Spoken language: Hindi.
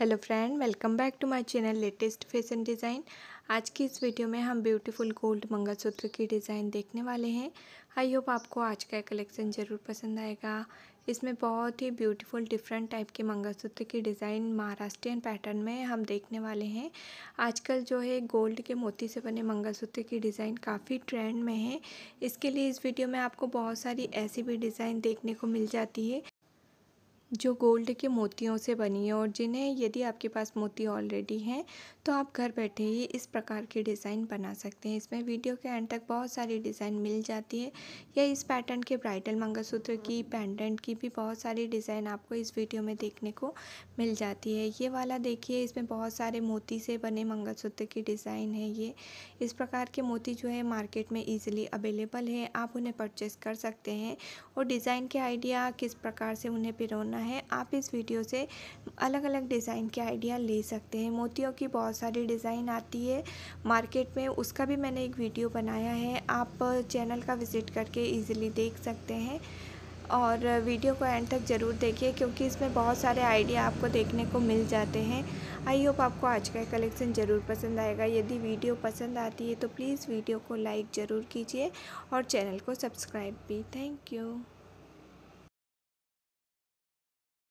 hello friend welcome back to my channel latest fashion design आज की इस वीडियो में हम ब्यूटीफुल गोल्ड मंगलसूत्र की डिज़ाइन देखने वाले हैं आई होप आपको आज का कलेक्शन ज़रूर पसंद आएगा इसमें बहुत ही ब्यूटीफुल डिफरेंट टाइप के मंगलसूत्र की डिज़ाइन महाराष्ट्रियन पैटर्न में हम देखने वाले हैं आजकल जो है गोल्ड के मोती से बने मंगलसूत्र की डिज़ाइन काफ़ी ट्रेंड में है इसके लिए इस वीडियो में आपको बहुत सारी ऐसी भी डिज़ाइन देखने को मिल जाती है जो गोल्ड के मोतियों से बनी है और जिन्हें यदि आपके पास मोती ऑलरेडी हैं तो आप घर बैठे ही इस प्रकार के डिज़ाइन बना सकते हैं इसमें वीडियो के एंड तक बहुत सारी डिज़ाइन मिल जाती है या इस पैटर्न के ब्राइडल मंगलसूत्र की पेंडेंट की भी बहुत सारी डिज़ाइन आपको इस वीडियो में देखने को मिल जाती है ये वाला देखिए इसमें बहुत सारे मोती से बने मंगलसूत्र की डिज़ाइन है ये इस प्रकार के मोती जो है मार्केट में ईजिली अवेलेबल है आप उन्हें परचेस कर सकते हैं और डिज़ाइन के आइडिया किस प्रकार से उन्हें पिरोना है आप इस वीडियो से अलग अलग डिज़ाइन के आइडिया ले सकते हैं मोतियों की बहुत सारी डिज़ाइन आती है मार्केट में उसका भी मैंने एक वीडियो बनाया है आप चैनल का विज़िट करके ईज़िली देख सकते हैं और वीडियो को एंड तक ज़रूर देखिए क्योंकि इसमें बहुत सारे आइडिया आपको देखने को मिल जाते हैं आई होप आपको आज का कलेक्शन ज़रूर पसंद आएगा यदि वीडियो पसंद आती है तो प्लीज़ वीडियो को लाइक ज़रूर कीजिए और चैनल को सब्सक्राइब भी थैंक यू